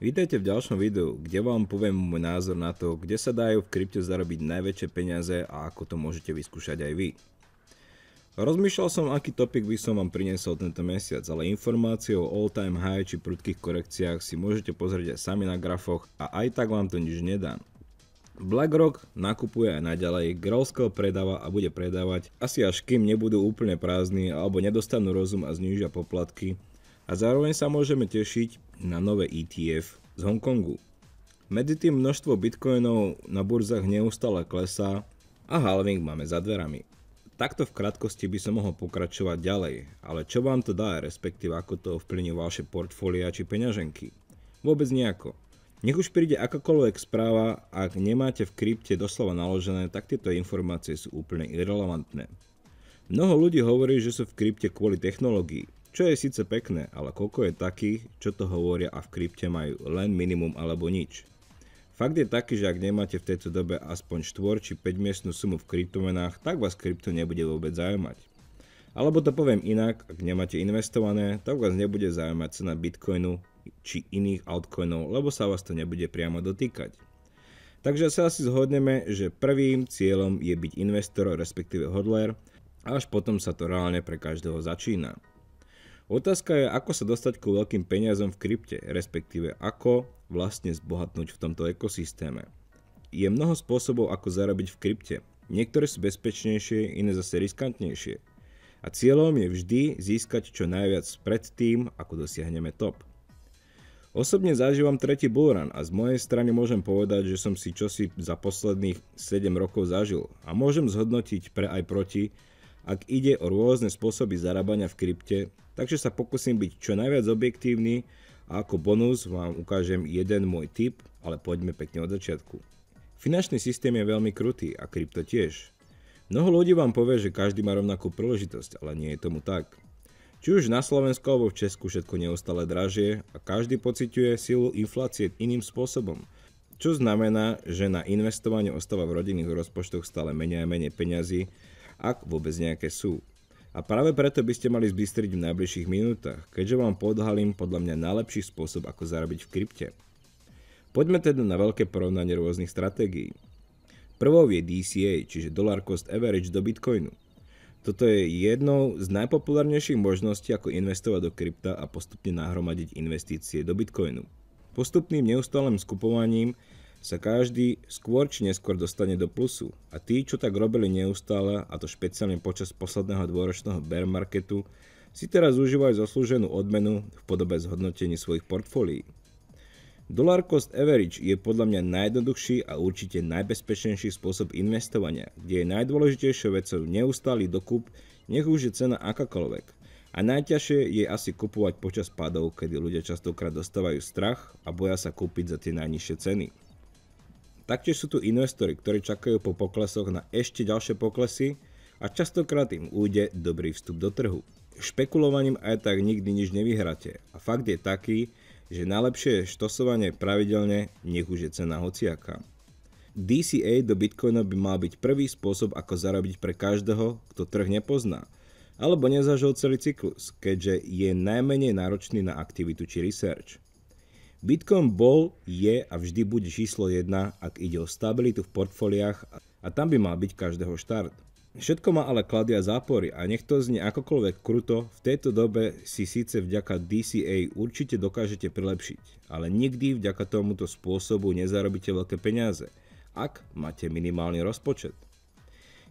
Vítajte v ďalšom videu, kde vám poviem môj názor na to, kde sa dajú v krypte zarobiť najväčšie peniaze a ako to môžete vyskúšať aj vy. Rozmýšľal som, aký topik by som vám priniesol tento mesiac, ale informácie o all-time high či prudkých korekciách si môžete pozrieť aj sami na grafoch a aj tak vám to nič nedá. BlackRock nakupuje aj naďalej, Growscale predáva a bude predávať, asi až kým nebudú úplne prázdni alebo nedostanú rozum a znížia poplatky, a zároveň sa môžeme tešiť, na nové ETF z Hongkongu. Medzi tým množstvo bitcoinov na burzach neustále klesá a halving máme za dverami. Takto v krátkosti by som mohol pokračovať ďalej, ale čo vám to dá, respektíve ako to ovplyvňuje vaše portfólia či peňaženky? Vôbec nejako. Nech už príde akákoľvek správa, ak nemáte v krypte doslova naložené, tak tieto informácie sú úplne irrelevantné. Mnoho ľudí hovorí, že sú v krypte kvôli technológii, čo je síce pekné, ale koľko je takých, čo to hovoria a v krypte majú len minimum alebo nič. Fakt je taký, že ak nemáte v tejto dobe aspoň 4 či 5 miestnú sumu v kryptomenách, tak vás krypto nebude vôbec zaujímať. Alebo to poviem inak, ak nemáte investované, tak vás nebude zaujímať cena bitcoinu či iných altcoinov, lebo sa vás to nebude priamo dotýkať. Takže sa asi zhodneme, že prvým cieľom je byť investor, respektíve hodler, a až potom sa to reálne pre každého začína. Otázka je, ako sa dostať ku veľkým peniazom v krypte, respektíve ako vlastne zbohatnúť v tomto ekosystéme. Je mnoho spôsobov, ako zarobiť v krypte. Niektoré sú bezpečnejšie, iné zase riskantnejšie. A cieľom je vždy získať čo najviac pred tým, ako dosiahneme top. Osobne zažívam tretí bullrun a z mojej strany môžem povedať, že som si čosi za posledných 7 rokov zažil a môžem zhodnotiť pre aj proti, ak ide o rôzne spôsoby zarábania v krypte, takže sa pokúsim byť čo najviac objektívny a ako bonus vám ukážem jeden môj tip, ale poďme pekne od začiatku. Finančný systém je veľmi krutý a krypto tiež. Mnoho ľudí vám povie, že každý má rovnakú príležitosť, ale nie je tomu tak. Či už na Slovensku alebo v Česku všetko neustále dražie a každý pociťuje silu inflácie iným spôsobom, čo znamená, že na investovanie ostáva v rodinných rozpočtoch stále menej a menej peňazí ak vôbec nejaké sú. A práve preto by ste mali zbystriť v najbližších minútach, keďže vám podhalím podľa mňa najlepší spôsob, ako zarobiť v krypte. Poďme teda na veľké porovnanie rôznych stratégií. Prvou je DCA, čiže Dollar Cost Average do Bitcoinu. Toto je jednou z najpopulárnejších možností, ako investovať do krypta a postupne nahromadiť investície do Bitcoinu. Postupným neustálým skupovaním sa každý skôr či neskôr dostane do plusu a tí, čo tak robili neustále, a to špeciálne počas posledného dvoročného bear marketu, si teraz užívajú zaslúženú odmenu v podobe zhodnotení svojich portfólií. Dollar cost average je podľa mňa najjednoduchší a určite najbezpečnejší spôsob investovania, kde je najdôležitejšou vecou neustály dokup, nech už je cena akákoľvek. A najťažšie je asi kupovať počas padov, kedy ľudia častokrát dostávajú strach a boja sa kúpiť za tie najnižšie ceny. Taktiež sú tu investori, ktorí čakajú po poklesoch na ešte ďalšie poklesy a častokrát im ujde dobrý vstup do trhu. Špekulovaním aj tak nikdy nič nevyhráte a fakt je taký, že najlepšie je štosovanie pravidelne, nech už je cena hociaká. DCA do Bitcoina by mal byť prvý spôsob, ako zarobiť pre každého, kto trh nepozná, alebo nezažil celý cyklus, keďže je najmenej náročný na aktivitu či research. Bitcoin bol, je a vždy bude číslo 1, ak ide o stabilitu v portfóliách a tam by mal byť každého štart. Všetko má ale kladia zápory a nech to znie akokoľvek kruto, v tejto dobe si síce vďaka DCA určite dokážete prilepšiť, ale nikdy vďaka tomuto spôsobu nezarobíte veľké peniaze, ak máte minimálny rozpočet.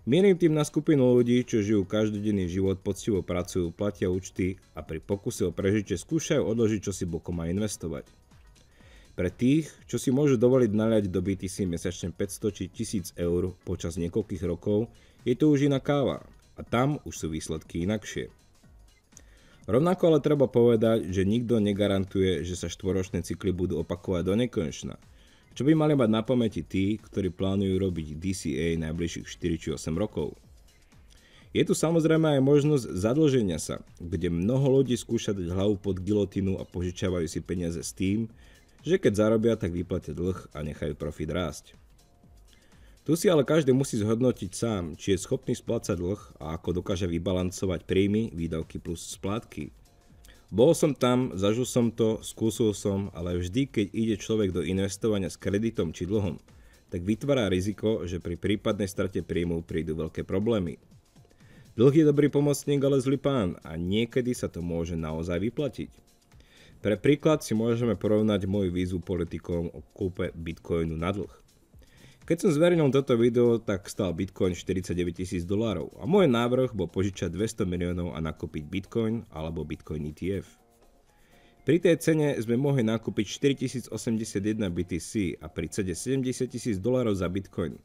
Mierim tým na skupinu ľudí, čo žijú každodenný život, poctivo pracujú, platia účty a pri pokuse o prežitie skúšajú odložiť čo si bokom má investovať. Pre tých, čo si môžu dovoliť naliať do BTC mesačne 500 či 1000 eur počas niekoľkých rokov, je to už iná káva a tam už sú výsledky inakšie. Rovnako ale treba povedať, že nikto negarantuje, že sa štvoročné cykly budú opakovať do nekonečna, čo by mali mať na pamäti tí, ktorí plánujú robiť DCA najbližších 4 či 8 rokov. Je tu samozrejme aj možnosť zadlženia sa, kde mnoho ľudí skúša dať hlavu pod gilotinu a požičiavajú si peniaze s tým, že keď zarobia, tak vyplatia dlh a nechajú profit rásť. Tu si ale každý musí zhodnotiť sám, či je schopný splácať dlh a ako dokáže vybalancovať príjmy, výdavky plus splátky. Bol som tam, zažil som to, skúsil som, ale vždy, keď ide človek do investovania s kreditom či dlhom, tak vytvára riziko, že pri prípadnej strate príjmu prídu veľké problémy. Dlh je dobrý pomocník, ale zlý pán a niekedy sa to môže naozaj vyplatiť. Pre príklad si môžeme porovnať moju výzvu politikom o kúpe bitcoinu na dlh. Keď som zverejnil toto video, tak stal bitcoin 49 tisíc dolárov a môj návrh bol požičať 200 miliónov a nakúpiť bitcoin alebo bitcoin ETF. Pri tej cene sme mohli nakúpiť 4081 BTC a pri cede 70 tisíc dolárov za bitcoin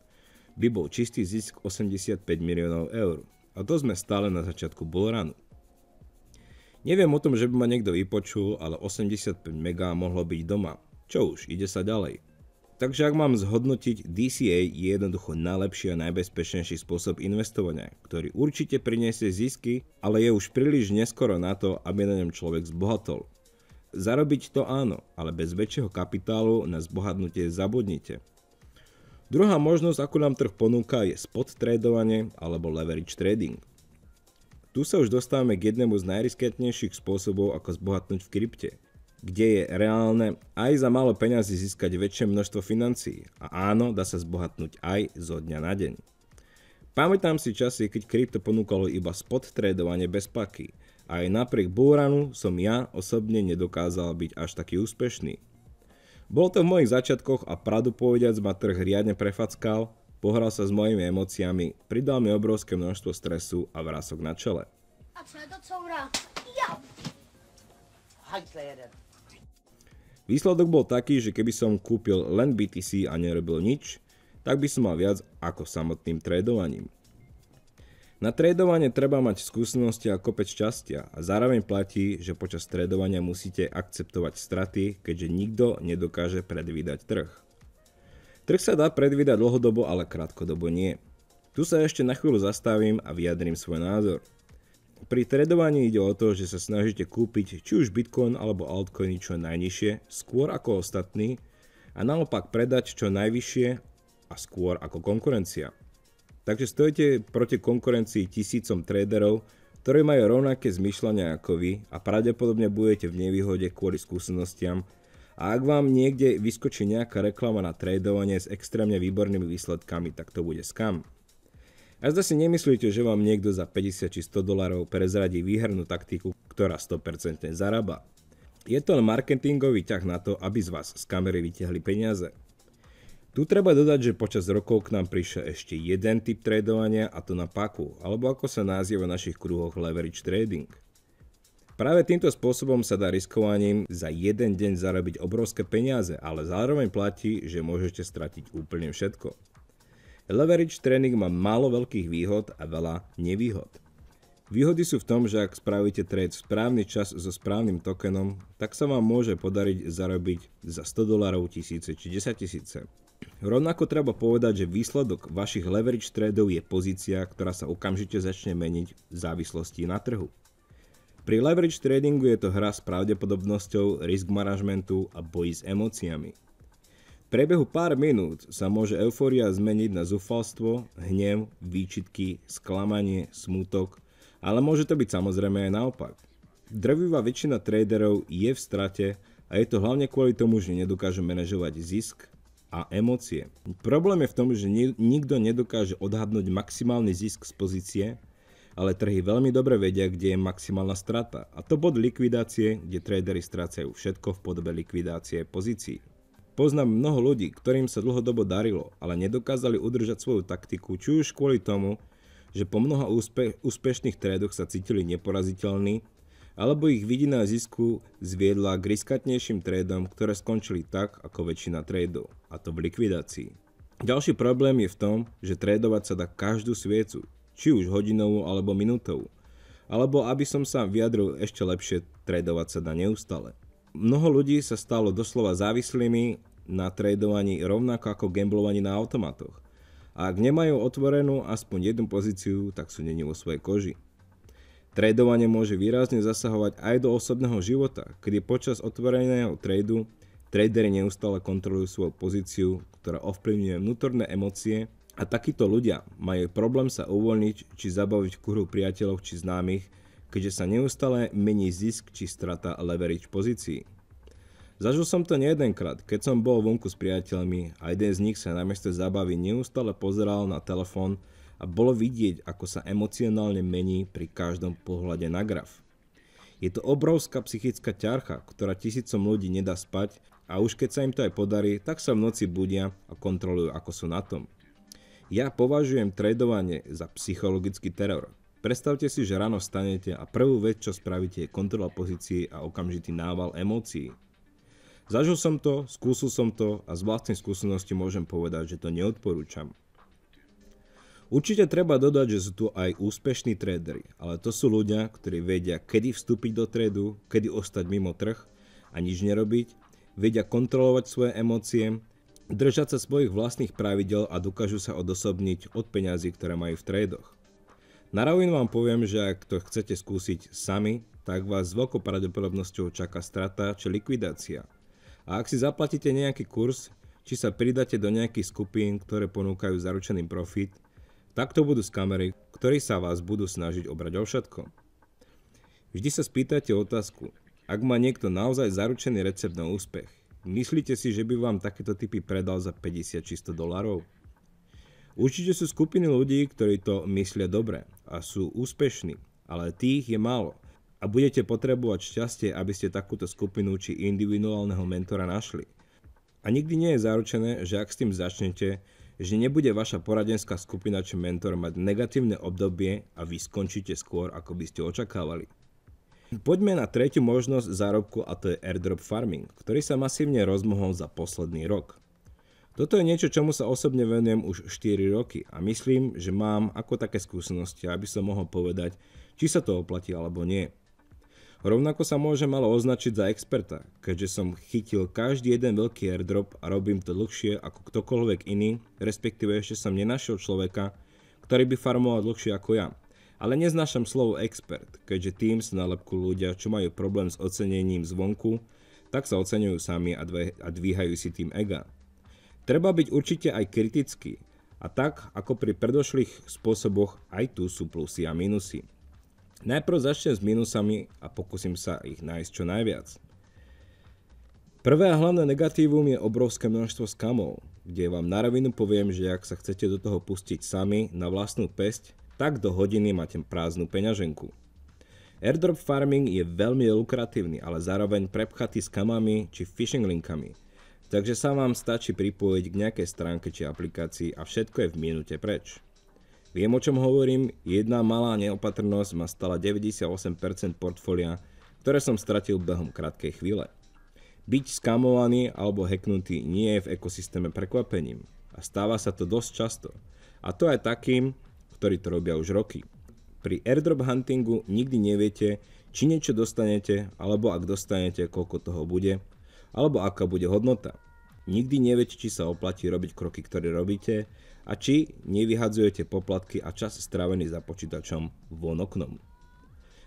by bol čistý zisk 85 miliónov eur. A to sme stále na začiatku bullrunu. Neviem o tom, že by ma niekto vypočul, ale 85 MB mohlo byť doma. Čo už, ide sa ďalej. Takže ak mám zhodnotiť, DCA je jednoducho najlepší a najbezpečnejší spôsob investovania, ktorý určite priniesie zisky, ale je už príliš neskoro na to, aby na ňom človek zbohatol. Zarobiť to áno, ale bez väčšieho kapitálu na zbohatnutie zabudnite. Druhá možnosť, akú nám trh ponúka, je spot tradovanie alebo leverage trading – tu sa už dostávame k jednému z najriskantnejších spôsobov, ako zbohatnúť v krypte, kde je reálne aj za málo peňazí získať väčšie množstvo financií. A áno, dá sa zbohatnúť aj zo dňa na deň. Pamätám si časy, keď krypto ponúkalo iba spot tradovanie bez paky. Aj napriek búranu som ja osobne nedokázal byť až taký úspešný. Bolo to v mojich začiatkoch a pravdu povediac ma trh riadne prefackal Pohral sa s mojimi emóciami, pridal mi obrovské množstvo stresu a vrások na čele. Výsledok bol taký, že keby som kúpil len BTC a nerobil nič, tak by som mal viac ako samotným tradovaním. Na tradovanie treba mať skúsenosti a kopec šťastia a zároveň platí, že počas tradovania musíte akceptovať straty, keďže nikto nedokáže predvídať trh. Trh sa dá predvídať dlhodobo, ale krátkodobo nie. Tu sa ešte na chvíľu zastavím a vyjadrím svoj názor. Pri tradovaní ide o to, že sa snažíte kúpiť či už Bitcoin alebo altcoiny čo najnižšie, skôr ako ostatní a naopak predať čo najvyššie a skôr ako konkurencia. Takže stojíte proti konkurencii tisícom traderov, ktorí majú rovnaké zmyšľania ako vy a pravdepodobne budete v nevýhode kvôli skúsenostiam, a ak vám niekde vyskočí nejaká reklama na tradovanie s extrémne výbornými výsledkami, tak to bude skam. A zda si nemyslíte, že vám niekto za 50 či 100 dolarov prezradí výhernú taktiku, ktorá 100% zarába. Je to len marketingový ťah na to, aby z vás z kamery vytiahli peniaze. Tu treba dodať, že počas rokov k nám prišiel ešte jeden typ tradovania a to na paku, alebo ako sa nazýva v našich kruhoch leverage trading – Práve týmto spôsobom sa dá riskovaním za jeden deň zarobiť obrovské peniaze, ale zároveň platí, že môžete stratiť úplne všetko. Leverage tréning má málo veľkých výhod a veľa nevýhod. Výhody sú v tom, že ak spravíte trade v správny čas so správnym tokenom, tak sa vám môže podariť zarobiť za 100 dolarov tisíce či 10 tisíce. Rovnako treba povedať, že výsledok vašich leverage tradeov je pozícia, ktorá sa okamžite začne meniť v závislosti na trhu. Pri leverage tradingu je to hra s pravdepodobnosťou, risk manažmentu a boji s emóciami. V priebehu pár minút sa môže eufória zmeniť na zúfalstvo, hnev, výčitky, sklamanie, smutok, ale môže to byť samozrejme aj naopak. Drvivá väčšina traderov je v strate a je to hlavne kvôli tomu, že nedokážu manažovať zisk a emócie. Problém je v tom, že nikto nedokáže odhadnúť maximálny zisk z pozície, ale trhy veľmi dobre vedia, kde je maximálna strata, a to bod likvidácie, kde tradery strácajú všetko v podobe likvidácie pozícií. Poznám mnoho ľudí, ktorým sa dlhodobo darilo, ale nedokázali udržať svoju taktiku, či už kvôli tomu, že po mnoha úspe- úspešných trédoch sa cítili neporaziteľní, alebo ich vidina zisku zviedla k riskatnejším trédom, ktoré skončili tak ako väčšina trédov, a to v likvidácii. Ďalší problém je v tom, že trédovať sa dá každú sviecu, či už hodinovú alebo minútovú. Alebo aby som sa vyjadril ešte lepšie, tradovať sa dá neustále. Mnoho ľudí sa stalo doslova závislými na tradovaní rovnako ako gamblovaní na automatoch. A ak nemajú otvorenú aspoň jednu pozíciu, tak sú není vo svojej koži. Tradovanie môže výrazne zasahovať aj do osobného života, kedy počas otvoreného tradu tradery neustále kontrolujú svoju pozíciu, ktorá ovplyvňuje vnútorné emócie a takíto ľudia majú problém sa uvoľniť či zabaviť kruhu priateľov či známych, keďže sa neustále mení zisk či strata leverage pozícií. Zažil som to nejedenkrát, keď som bol vonku s priateľmi a jeden z nich sa na mieste zabavy neustále pozeral na telefón a bolo vidieť, ako sa emocionálne mení pri každom pohľade na graf. Je to obrovská psychická ťarcha, ktorá tisícom ľudí nedá spať a už keď sa im to aj podarí, tak sa v noci budia a kontrolujú, ako sú na tom. Ja považujem tradovanie za psychologický teror. Predstavte si, že ráno stanete a prvú vec, čo spravíte, je kontrola pozícií a okamžitý nával emócií. Zažil som to, skúsil som to a z vlastnej skúsenosti môžem povedať, že to neodporúčam. Určite treba dodať, že sú tu aj úspešní tradery, ale to sú ľudia, ktorí vedia, kedy vstúpiť do tradu, kedy ostať mimo trh a nič nerobiť, vedia kontrolovať svoje emócie, držať sa svojich vlastných pravidel a dokážu sa odosobniť od peňazí, ktoré majú v tradoch. rovinu vám poviem, že ak to chcete skúsiť sami, tak vás s veľkou pravdepodobnosťou čaká strata či likvidácia. A ak si zaplatíte nejaký kurz, či sa pridáte do nejakých skupín, ktoré ponúkajú zaručený profit, tak to budú skamery, ktorí sa vás budú snažiť obrať o všetko. Vždy sa spýtate otázku, ak má niekto naozaj zaručený recept na úspech, Myslíte si, že by vám takéto typy predal za 50 či 100 dolárov? Určite sú skupiny ľudí, ktorí to myslia dobre a sú úspešní, ale tých je málo. A budete potrebovať šťastie, aby ste takúto skupinu či individuálneho mentora našli. A nikdy nie je zaručené, že ak s tým začnete, že nebude vaša poradenská skupina či mentor mať negatívne obdobie a vy skončíte skôr, ako by ste očakávali. Poďme na tretiu možnosť zárobku a to je airdrop farming, ktorý sa masívne rozmohol za posledný rok. Toto je niečo, čomu sa osobne venujem už 4 roky a myslím, že mám ako také skúsenosti, aby som mohol povedať, či sa to oplatí alebo nie. Rovnako sa môžem ale označiť za experta, keďže som chytil každý jeden veľký airdrop a robím to dlhšie ako ktokoľvek iný, respektíve ešte som nenašiel človeka, ktorý by farmoval dlhšie ako ja – ale neznášam slovo expert, keďže tým si nalepku ľudia, čo majú problém s ocenením zvonku, tak sa oceňujú sami a, dve, a dvíhajú si tým ega. Treba byť určite aj kritický a tak, ako pri predošlých spôsoboch, aj tu sú plusy a minusy. Najprv začnem s minusami a pokúsim sa ich nájsť čo najviac. Prvé a hlavné negatívum je obrovské množstvo skamov, kde vám na rovinu poviem, že ak sa chcete do toho pustiť sami na vlastnú pesť, tak do hodiny máte prázdnu peňaženku. Airdrop farming je veľmi lukratívny, ale zároveň prepchatý s kamami či phishing linkami. Takže sa vám stačí pripojiť k nejakej stránke či aplikácii a všetko je v minúte preč. Viem o čom hovorím, jedna malá neopatrnosť ma stala 98% portfólia, ktoré som stratil behom krátkej chvíle. Byť skamovaný alebo hacknutý nie je v ekosystéme prekvapením a stáva sa to dosť často. A to aj takým, ktorí to robia už roky. Pri airdrop huntingu nikdy neviete, či niečo dostanete, alebo ak dostanete, koľko toho bude, alebo aká bude hodnota. Nikdy neviete, či sa oplatí robiť kroky, ktoré robíte a či nevyhadzujete poplatky a čas strávený za počítačom von oknom.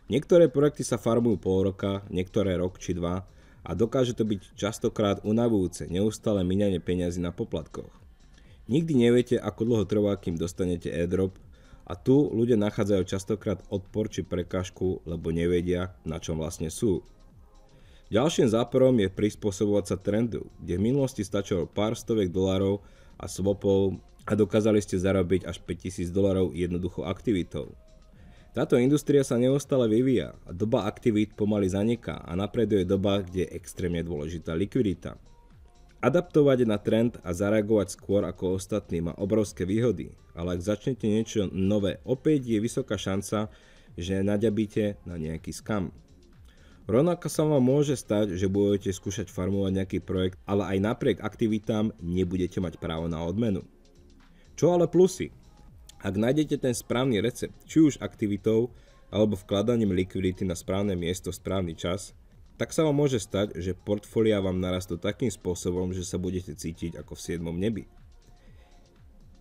Niektoré projekty sa farmujú pol roka, niektoré rok či dva a dokáže to byť častokrát unavujúce neustále minanie peniazy na poplatkoch. Nikdy neviete, ako dlho trvá, kým dostanete airdrop a tu ľudia nachádzajú častokrát odpor či prekažku, lebo nevedia, na čom vlastne sú. Ďalším záporom je prispôsobovať sa trendu, kde v minulosti stačilo pár stoviek dolárov a swapov a dokázali ste zarobiť až 5000 dolarov jednoduchou aktivitou. Táto industria sa neustále vyvíja a doba aktivít pomaly zaniká a napreduje doba, kde je extrémne dôležitá likvidita. Adaptovať na trend a zareagovať skôr ako ostatní má obrovské výhody, ale ak začnete niečo nové, opäť je vysoká šanca, že naďabíte na nejaký skam. Rovnako sa vám môže stať, že budete skúšať farmovať nejaký projekt, ale aj napriek aktivitám nebudete mať právo na odmenu. Čo ale plusy? Ak nájdete ten správny recept, či už aktivitou, alebo vkladaním likvidity na správne miesto v správny čas, tak sa vám môže stať, že portfólia vám narastú takým spôsobom, že sa budete cítiť ako v siedmom nebi.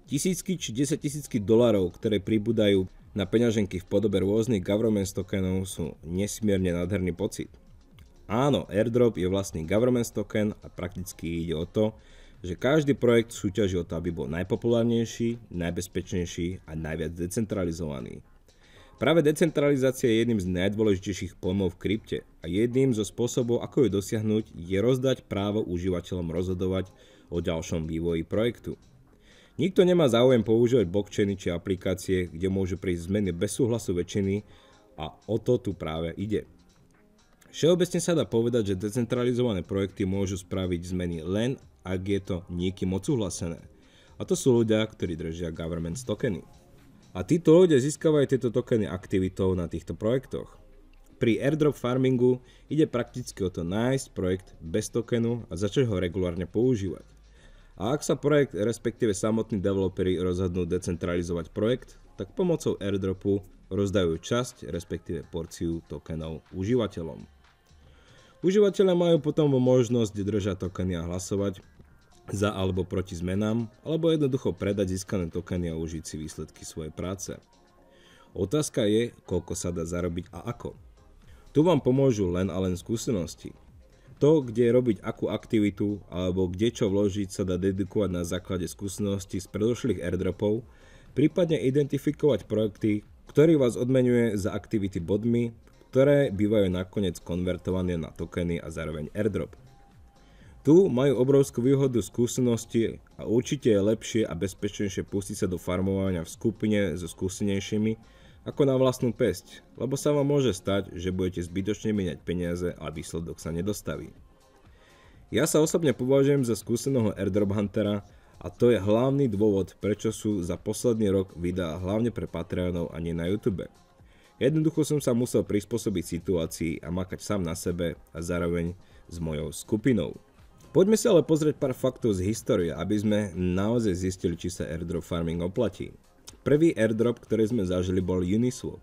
Tisícky či desaťtisícky dolarov, ktoré pribúdajú na peňaženky v podobe rôznych government tokenov sú nesmierne nádherný pocit. Áno, airdrop je vlastný government token a prakticky ide o to, že každý projekt súťaží o to, aby bol najpopulárnejší, najbezpečnejší a najviac decentralizovaný. Práve decentralizácia je jedným z najdôležitejších pojmov v krypte a jedným zo spôsobov, ako ju dosiahnuť, je rozdať právo užívateľom rozhodovať o ďalšom vývoji projektu. Nikto nemá záujem používať blockchainy či aplikácie, kde môžu prísť zmeny bez súhlasu väčšiny a o to tu práve ide. Všeobecne sa dá povedať, že decentralizované projekty môžu spraviť zmeny len, ak je to niekým odsúhlasené. A to sú ľudia, ktorí držia government tokeny. A títo ľudia získavajú tieto tokeny aktivitou na týchto projektoch. Pri airdrop farmingu ide prakticky o to nájsť projekt bez tokenu a začať ho regulárne používať. A ak sa projekt, respektíve samotní developeri rozhodnú decentralizovať projekt, tak pomocou airdropu rozdajú časť, respektíve porciu tokenov užívateľom. Užívateľe majú potom možnosť držať tokeny a hlasovať, za alebo proti zmenám, alebo jednoducho predať získané tokeny a užiť si výsledky svojej práce. Otázka je, koľko sa dá zarobiť a ako. Tu vám pomôžu len a len skúsenosti. To, kde robiť akú aktivitu alebo kde čo vložiť sa dá dedikovať na základe skúseností z predošlých airdropov, prípadne identifikovať projekty, ktorý vás odmenuje za aktivity bodmi, ktoré bývajú nakoniec konvertované na tokeny a zároveň airdrop. Tu majú obrovskú výhodu skúsenosti a určite je lepšie a bezpečnejšie pustiť sa do farmovania v skupine so skúsenejšími ako na vlastnú pesť, lebo sa vám môže stať, že budete zbytočne miniať peniaze a výsledok sa nedostaví. Ja sa osobne považujem za skúseného airdrop huntera a to je hlavný dôvod, prečo sú za posledný rok videá hlavne pre Patreonov a nie na YouTube. Jednoducho som sa musel prispôsobiť situácii a makať sám na sebe a zároveň s mojou skupinou. Poďme sa ale pozrieť pár faktov z histórie, aby sme naozaj zistili, či sa airdrop farming oplatí. Prvý airdrop, ktorý sme zažili, bol Uniswap.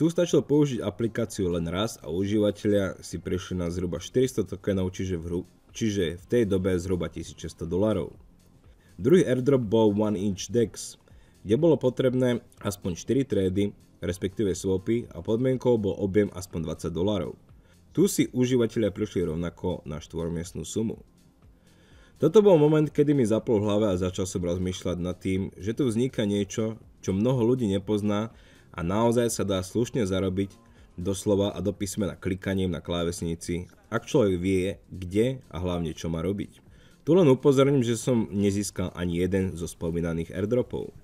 Tu stačilo použiť aplikáciu len raz a užívateľia si prišli na zhruba 400 tokenov, čiže v, hru, čiže v tej dobe zhruba 1600 dolarov. Druhý airdrop bol One Inch DEX, kde bolo potrebné aspoň 4 trady, respektíve swapy a podmienkou bol objem aspoň 20 dolarov. Tu si užívateľia prišli rovnako na štvormiestnú sumu. Toto bol moment, kedy mi zapol v hlave a začal som rozmýšľať nad tým, že tu vzniká niečo, čo mnoho ľudí nepozná a naozaj sa dá slušne zarobiť doslova a do písmena klikaním na klávesnici, ak človek vie, kde a hlavne čo má robiť. Tu len upozorním, že som nezískal ani jeden zo spomínaných airdropov.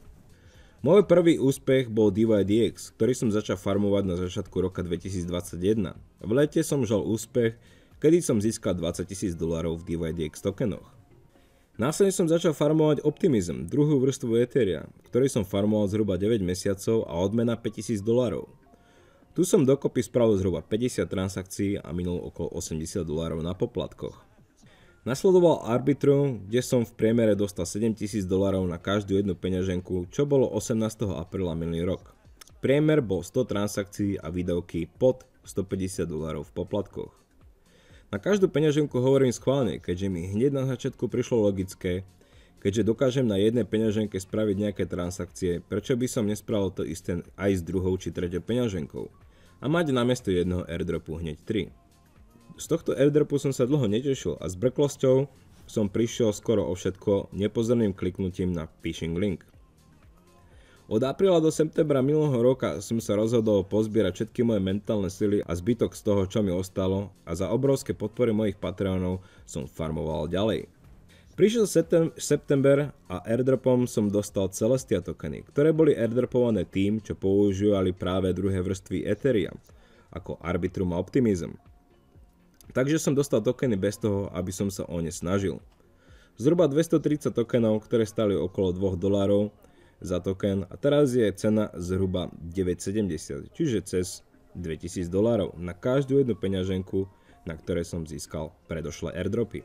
Môj prvý úspech bol DYDX, ktorý som začal farmovať na začiatku roka 2021. V lete som žal úspech, kedy som získal 20 000 dolarov v DYDX tokenoch. Následne som začal farmovať Optimizm, druhú vrstvu Etheria, ktorý som farmoval zhruba 9 mesiacov a odmena 5000 dolarov. Tu som dokopy spravil zhruba 50 transakcií a minul okolo 80 dolárov na poplatkoch. Nasledoval Arbitrum, kde som v priemere dostal 7000 dolárov na každú jednu peňaženku, čo bolo 18. apríla minulý rok. Priemer bol 100 transakcií a výdavky pod 150 dolárov v poplatkoch. Na každú peňaženku hovorím schválne, keďže mi hneď na začiatku prišlo logické, keďže dokážem na jednej peňaženke spraviť nejaké transakcie, prečo by som nespravil to isté aj s druhou či treťou peňaženkou a mať namiesto jedného airdropu hneď 3. Z tohto airdropu som sa dlho netešil a s brklosťou som prišiel skoro o všetko nepozorným kliknutím na phishing link. Od apríla do septembra minulého roka som sa rozhodol pozbierať všetky moje mentálne sily a zbytok z toho, čo mi ostalo a za obrovské podpory mojich Patreonov som farmoval ďalej. Prišiel september a airdropom som dostal Celestia tokeny, ktoré boli airdropované tým, čo používali práve druhé vrstvy Ethereum, ako Arbitrum a Optimism. Takže som dostal tokeny bez toho, aby som sa o ne snažil. Zhruba 230 tokenov, ktoré stali okolo 2 dolárov za token a teraz je cena zhruba 9,70, čiže cez 2000 dolárov na každú jednu peňaženku, na ktoré som získal predošlé airdropy.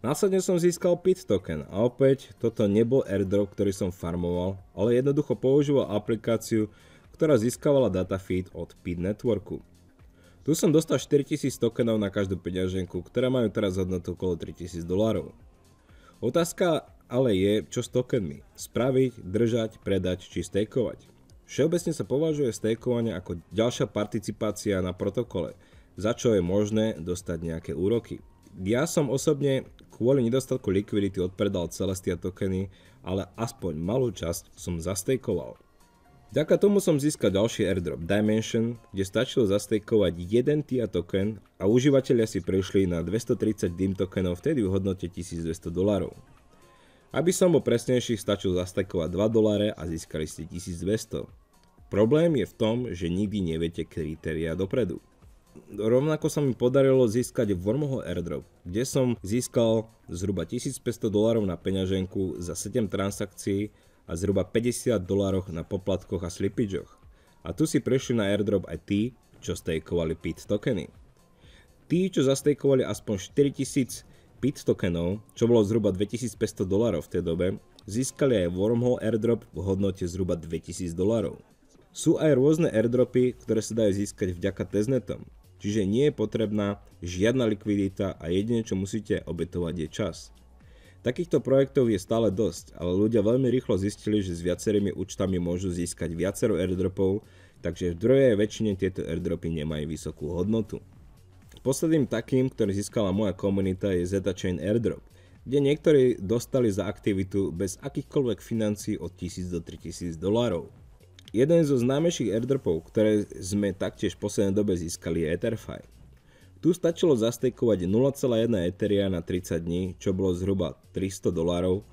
Následne som získal PIT token a opäť toto nebol airdrop, ktorý som farmoval, ale jednoducho používal aplikáciu, ktorá získavala data feed od PIT networku. Tu som dostal 4000 tokenov na každú peňaženku, ktoré majú teraz hodnotu okolo 3000 dolárov. Otázka ale je, čo s tokenmi. Spraviť, držať, predať či stejkovať. Všeobecne sa považuje stakovanie ako ďalšia participácia na protokole, za čo je možné dostať nejaké úroky. Ja som osobne kvôli nedostatku likvidity odpredal celé tie tokeny, ale aspoň malú časť som zastejkoval. Vďaka tomu som získal ďalší airdrop Dimension, kde stačilo zastejkovať jeden TIA token a užívateľia si prešli na 230 DIM tokenov vtedy v hodnote 1200 dolarov. Aby som bol presnejší, stačil zastekovať 2 doláre a získali ste 1200. Problém je v tom, že nikdy neviete kritéria dopredu. Rovnako sa mi podarilo získať Wormoho Airdrop, kde som získal zhruba 1500 dolárov na peňaženku za 7 transakcií a zhruba 50 dolárov na poplatkoch a slipičoch. A tu si prešli na airdrop aj tí, čo stakeovali PIT tokeny. Tí, čo zastejkovali aspoň 4000 Pit tokenov, čo bolo zhruba 2500 dolarov v tej dobe, získali aj Wormhole airdrop v hodnote zhruba 2000 dolarov. Sú aj rôzne airdropy, ktoré sa dajú získať vďaka testnetom, čiže nie je potrebná žiadna likvidita a jedine čo musíte obetovať je čas. Takýchto projektov je stále dosť, ale ľudia veľmi rýchlo zistili, že s viacerými účtami môžu získať viacero airdropov, takže v druhej väčšine tieto airdropy nemajú vysokú hodnotu. Posledným takým, ktorý získala moja komunita je Zeta Chain Airdrop, kde niektorí dostali za aktivitu bez akýchkoľvek financií od 1000 do 3000 dolárov. Jeden zo známejších airdropov, ktoré sme taktiež v poslednej dobe získali je Etherfy. Tu stačilo zastekovať 0,1 Etheria na 30 dní, čo bolo zhruba 300 dolárov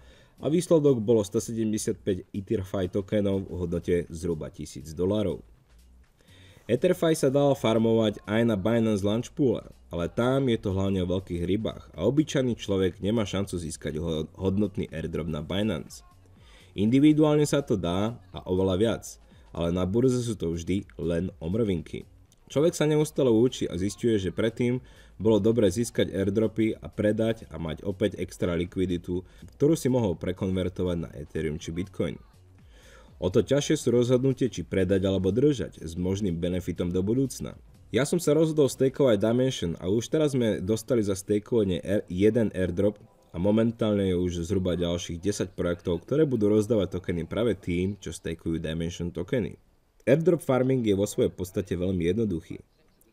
a výsledok bolo 175 Etherfy tokenov v hodnote zhruba 1000 dolárov. Etherfy sa dal farmovať aj na Binance Launch Pooler, ale tam je to hlavne o veľkých rybách a obyčajný človek nemá šancu získať hodnotný airdrop na Binance. Individuálne sa to dá a oveľa viac, ale na burze sú to vždy len omrvinky. Človek sa neustále učí a zistuje, že predtým bolo dobre získať airdropy a predať a mať opäť extra likviditu, ktorú si mohol prekonvertovať na Ethereum či Bitcoin. O to ťažšie sú rozhodnutie, či predať alebo držať, s možným benefitom do budúcna. Ja som sa rozhodol stakeovať Dimension a už teraz sme dostali za stakeovanie 1 airdrop a momentálne je už zhruba ďalších 10 projektov, ktoré budú rozdávať tokeny práve tým, čo stakeujú Dimension tokeny. Airdrop farming je vo svojej podstate veľmi jednoduchý,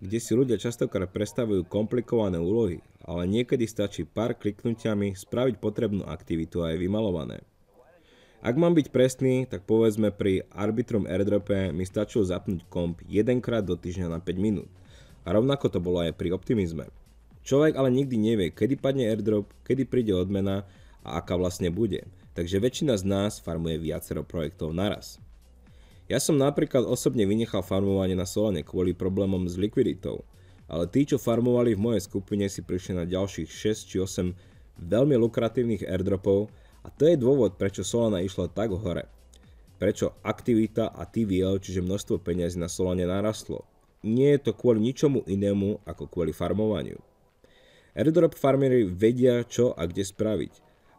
kde si ľudia častokrát predstavujú komplikované úlohy, ale niekedy stačí pár kliknutiami spraviť potrebnú aktivitu a je vymalované. Ak mám byť presný, tak povedzme pri Arbitrum airdrope mi stačilo zapnúť komp jedenkrát do týždňa na 5 minút. A rovnako to bolo aj pri optimizme. Človek ale nikdy nevie, kedy padne airdrop, kedy príde odmena a aká vlastne bude. Takže väčšina z nás farmuje viacero projektov naraz. Ja som napríklad osobne vynechal farmovanie na Solane kvôli problémom s likviditou, ale tí, čo farmovali v mojej skupine si prišli na ďalších 6 či 8 veľmi lukratívnych airdropov, a to je dôvod, prečo Solana išla tak hore. Prečo aktivita a TVL, čiže množstvo peniazy na Solane narastlo. Nie je to kvôli ničomu inému ako kvôli farmovaniu. Airdrop farmery vedia čo a kde spraviť,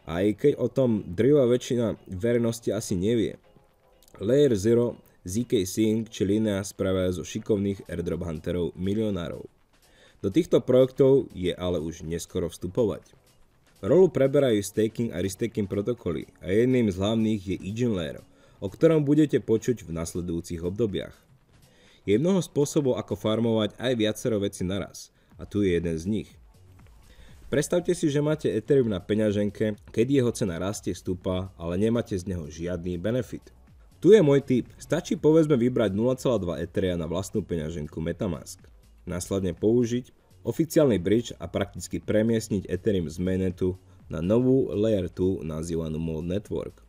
aj keď o tom drvá väčšina verejnosti asi nevie. Layer zero ZK Sync či Linea spravia zo šikovných airdrop hunterov milionárov. Do týchto projektov je ale už neskoro vstupovať. Rolu preberajú staking a restaking protokoly a jedným z hlavných je Eigen Layer, o ktorom budete počuť v nasledujúcich obdobiach. Je mnoho spôsobov, ako farmovať aj viacero veci naraz a tu je jeden z nich. Predstavte si, že máte Ethereum na peňaženke, keď jeho cena rastie, stúpa, ale nemáte z neho žiadny benefit. Tu je môj tip. Stačí povedzme vybrať 0,2 Ethereum na vlastnú peňaženku Metamask. Následne použiť oficiálny bridge a prakticky premiesniť Ethereum z mainnetu na novú Layer 2 nazývanú Mold Network.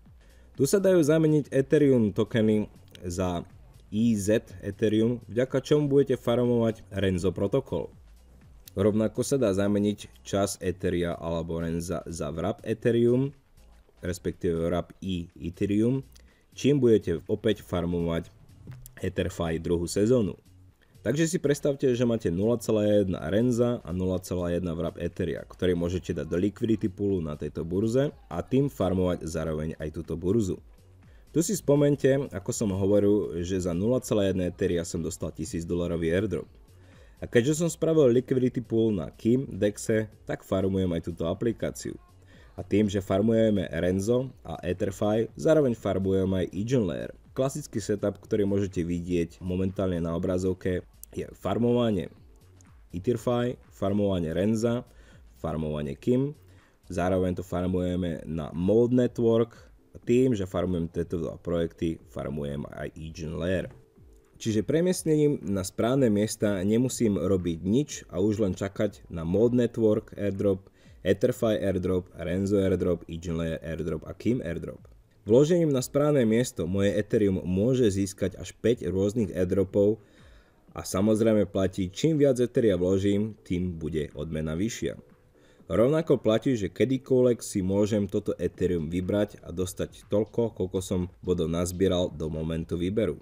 Tu sa dajú zameniť Ethereum tokeny za EZ Ethereum, vďaka čomu budete farmovať Renzo protokol. Rovnako sa dá zameniť čas Etheria alebo Renza za wrap Ethereum, respektíve wrap E Ethereum, čím budete opäť farmovať Etherfy druhú sezónu. Takže si predstavte, že máte 0,1 Renza a 0,1 vrap Etheria, ktorý môžete dať do liquidity poolu na tejto burze a tým farmovať zároveň aj túto burzu. Tu si spomente, ako som hovoril, že za 0,1 Etheria som dostal 1000 dolarový airdrop. A keďže som spravil liquidity pool na Kim, Dexe, tak farmujem aj túto aplikáciu. A tým, že farmujeme Renzo a Etherfy, zároveň farmujeme aj Egen Layer. Klasický setup, ktorý môžete vidieť momentálne na obrazovke je farmovanie Itirfy, farmovanie Renza, farmovanie Kim. Zároveň to farmujeme na Mold Network. Tým, že farmujem tieto dva projekty, farmujem aj Egen Layer. Čiže premiestnením na správne miesta nemusím robiť nič a už len čakať na Mold Network airdrop, Etherfy airdrop, Renzo airdrop, Igenlayer airdrop a Kim airdrop. Vložením na správne miesto moje Ethereum môže získať až 5 rôznych airdropov, a samozrejme platí, čím viac Etheria vložím, tým bude odmena vyššia. Rovnako platí, že kedykoľvek si môžem toto Ethereum vybrať a dostať toľko, koľko som bodov nazbieral do momentu výberu.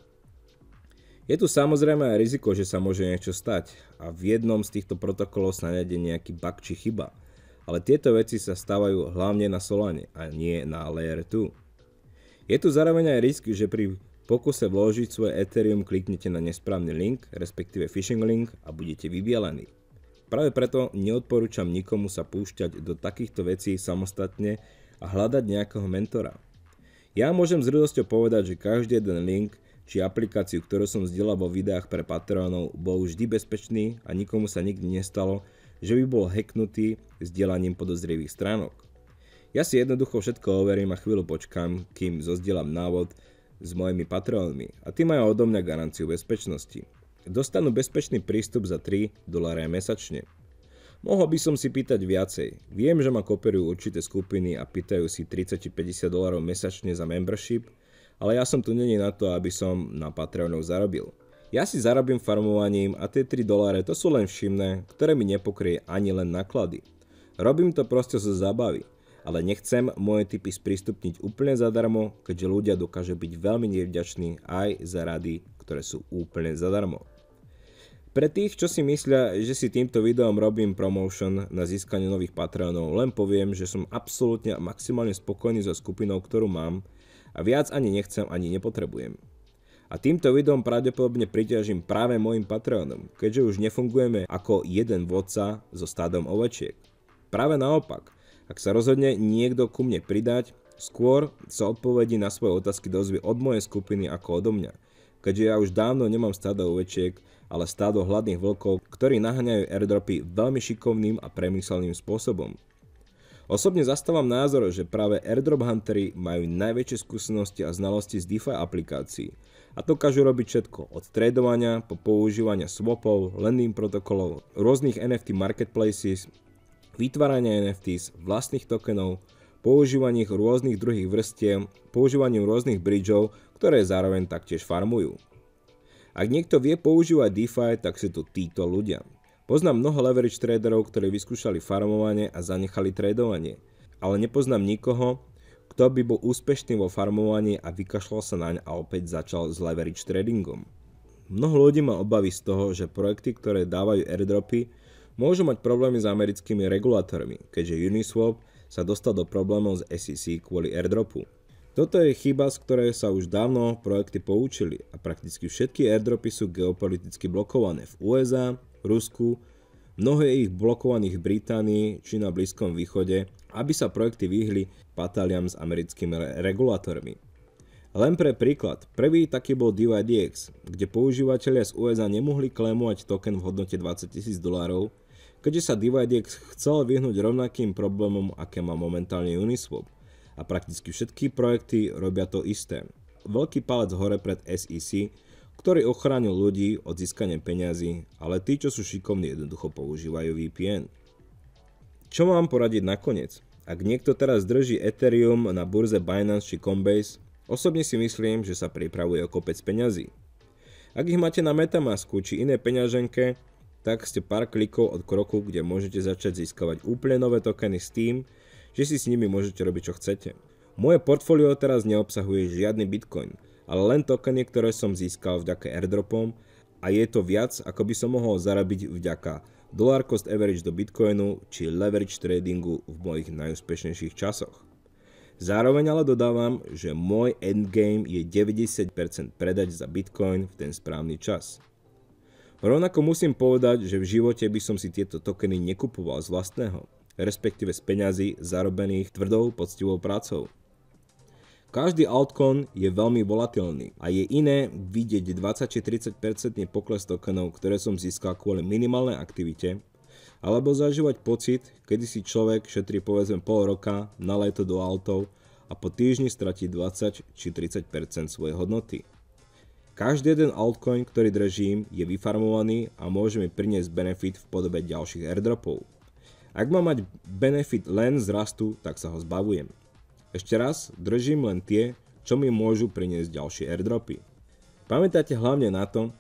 Je tu samozrejme aj riziko, že sa môže niečo stať a v jednom z týchto protokolov sa nájde nejaký bug či chyba. Ale tieto veci sa stávajú hlavne na Solane a nie na Layer 2. Je tu zároveň aj risk, že pri pokuse vložiť svoje Ethereum kliknete na nesprávny link, respektíve phishing link a budete vybielení. Práve preto neodporúčam nikomu sa púšťať do takýchto vecí samostatne a hľadať nejakého mentora. Ja môžem s radosťou povedať, že každý jeden link či aplikáciu, ktorú som zdieľal vo videách pre Patreonov, bol vždy bezpečný a nikomu sa nikdy nestalo, že by bol hacknutý zdieľaním podozrivých stránok. Ja si jednoducho všetko overím a chvíľu počkám, kým zozdielam návod s mojimi patrónmi a tí majú odo mňa garanciu bezpečnosti. Dostanú bezpečný prístup za 3 doláre mesačne. Mohol by som si pýtať viacej. Viem, že ma koperujú určité skupiny a pýtajú si 30-50 dolárov mesačne za membership, ale ja som tu není na to, aby som na Patreonov zarobil. Ja si zarobím farmovaním a tie 3 doláre to sú len všimné, ktoré mi nepokrie ani len náklady. Robím to proste zo zabavy ale nechcem moje typy sprístupniť úplne zadarmo, keďže ľudia dokážu byť veľmi nevďační aj za rady, ktoré sú úplne zadarmo. Pre tých, čo si myslia, že si týmto videom robím promotion na získanie nových Patreonov, len poviem, že som absolútne a maximálne spokojný so skupinou, ktorú mám a viac ani nechcem, ani nepotrebujem. A týmto videom pravdepodobne priťažím práve mojim Patreonom, keďže už nefungujeme ako jeden vodca so stádom ovečiek. Práve naopak, ak sa rozhodne niekto ku mne pridať, skôr sa odpovedí na svoje otázky dozvie od mojej skupiny ako odo mňa. Keďže ja už dávno nemám stádo ovečiek, ale stádo hladných vlkov, ktorí naháňajú airdropy veľmi šikovným a premyselným spôsobom. Osobne zastávam názor, že práve airdrop huntery majú najväčšie skúsenosti a znalosti z DeFi aplikácií. A to kažu robiť všetko, od tradovania po používania swapov, lending protokolov, rôznych NFT marketplaces, vytvárania NFTs, vlastných tokenov, používanie rôznych druhých vrstiem, používaním rôznych bridgeov, ktoré zároveň taktiež farmujú. Ak niekto vie používať DeFi, tak sú tu títo ľudia. Poznám mnoho leverage traderov, ktorí vyskúšali farmovanie a zanechali tradovanie, ale nepoznám nikoho, kto by bol úspešný vo farmovaní a vykašľal sa naň a opäť začal s leverage tradingom. Mnoho ľudí má obavy z toho, že projekty, ktoré dávajú airdropy, môžu mať problémy s americkými regulátormi, keďže Uniswap sa dostal do problémov z SEC kvôli airdropu. Toto je chyba, z ktorej sa už dávno projekty poučili a prakticky všetky airdropy sú geopoliticky blokované v USA, Rusku, mnohé ich blokovaných v Británii či na Blízkom východe, aby sa projekty vyhli pataliam s americkými regulátormi. Len pre príklad, prvý taký bol DYDX, kde používateľia z USA nemohli klémovať token v hodnote 20 000 dolárov, keďže sa DivideX chcel vyhnúť rovnakým problémom, aké má momentálne Uniswap. A prakticky všetky projekty robia to isté. Veľký palec hore pred SEC, ktorý ochránil ľudí od získania peňazí, ale tí, čo sú šikovní, jednoducho používajú VPN. Čo mám poradiť nakoniec? Ak niekto teraz drží Ethereum na burze Binance či Combase, osobne si myslím, že sa pripravuje o kopec peňazí. Ak ich máte na Metamasku či iné peňaženke, tak ste pár klikov od kroku, kde môžete začať získavať úplne nové tokeny s tým, že si s nimi môžete robiť čo chcete. Moje portfólio teraz neobsahuje žiadny bitcoin, ale len tokeny, ktoré som získal vďaka airdropom a je to viac, ako by som mohol zarabiť vďaka dollar cost average do bitcoinu či leverage tradingu v mojich najúspešnejších časoch. Zároveň ale dodávam, že môj endgame je 90% predať za bitcoin v ten správny čas. Rovnako musím povedať, že v živote by som si tieto tokeny nekupoval z vlastného, respektíve z peňazí zarobených tvrdou poctivou prácou. Každý altcoin je veľmi volatilný a je iné vidieť 20 či 30% pokles tokenov, ktoré som získal kvôli minimálnej aktivite, alebo zažívať pocit, kedy si človek šetrí povedzme pol roka na leto do altov a po týždni stratí 20 či 30% svojej hodnoty. Každý jeden altcoin, ktorý držím, je vyfarmovaný a môže mi priniesť benefit v podobe ďalších airdropov. Ak má mať benefit len z rastu, tak sa ho zbavujem. Ešte raz, držím len tie, čo mi môžu priniesť ďalšie airdropy. Pamätajte hlavne na to,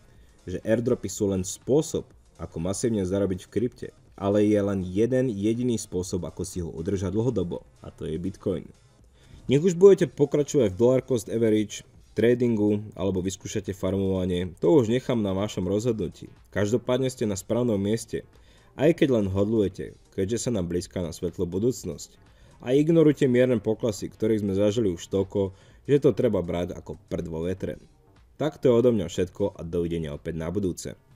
že airdropy sú len spôsob, ako masívne zarobiť v krypte, ale je len jeden jediný spôsob, ako si ho udržať dlhodobo, a to je Bitcoin. Nech už budete pokračovať v dollar cost average, tradingu alebo vyskúšate farmovanie, to už nechám na vašom rozhodnutí. Každopádne ste na správnom mieste, aj keď len hodlujete, keďže sa nám blízka na svetlo budúcnosť. A ignorujte mierne poklasy, ktorých sme zažili už toľko, že to treba brať ako prd vo vetre. Tak to je odo mňa všetko a dovidenia opäť na budúce.